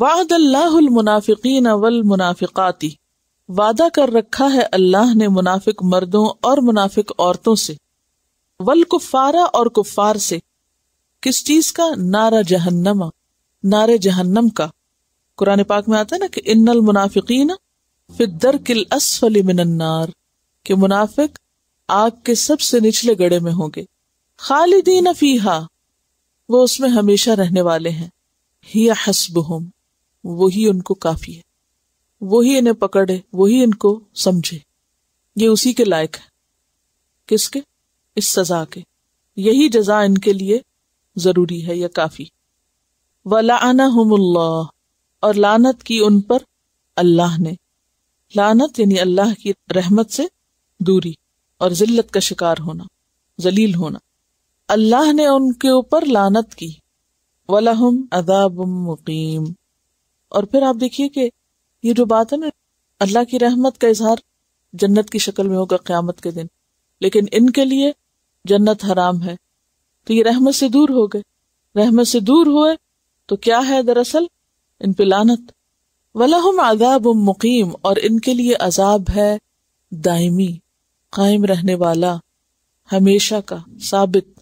वाहदल्लामुनाफिकीन अवल मुनाफिकाती वादा कर रखा है अल्लाह ने मुनाफिक मर्दों और मुनाफिक औरतों से वल कुफारा और कुफार से किस चीज का नारा जहन्नम नारे जहन्नम का कुरान पाक में आता है ना कि इन्नल मुनाफिकीन फिदर किल असफली मिनन्नार के मुनाफिक आग के सबसे निचले गड़े में होंगे खालिदीन फीहा वो उसमें हमेशा रहने वाले हैं ही हसबहुम वही उनको काफी है वही इन्हें पकड़े वही इनको समझे ये उसी के लायक है किसके इस सजा के यही जजा इनके लिए जरूरी है या काफी वलाना हमल्लाह और लानत की उन पर अल्लाह ने लानत यानी अल्लाह की रहमत से दूरी और जिल्लत का शिकार होना जलील होना अल्लाह ने उनके ऊपर लानत की वलाहम अदाब मुकीम और फिर आप देखिए कि ये जो बात है ना अल्लाह की रहमत का इजहार जन्नत की शक्ल में होगा क्यामत के दिन लेकिन इनके लिए जन्नत हराम है तो ये रहमत से दूर हो गए रहमत से दूर हुए तो क्या है दरअसल इन पे लानत हम आजाब मुकीम और इनके लिए अजाब है दायमी कायम रहने वाला हमेशा का साबित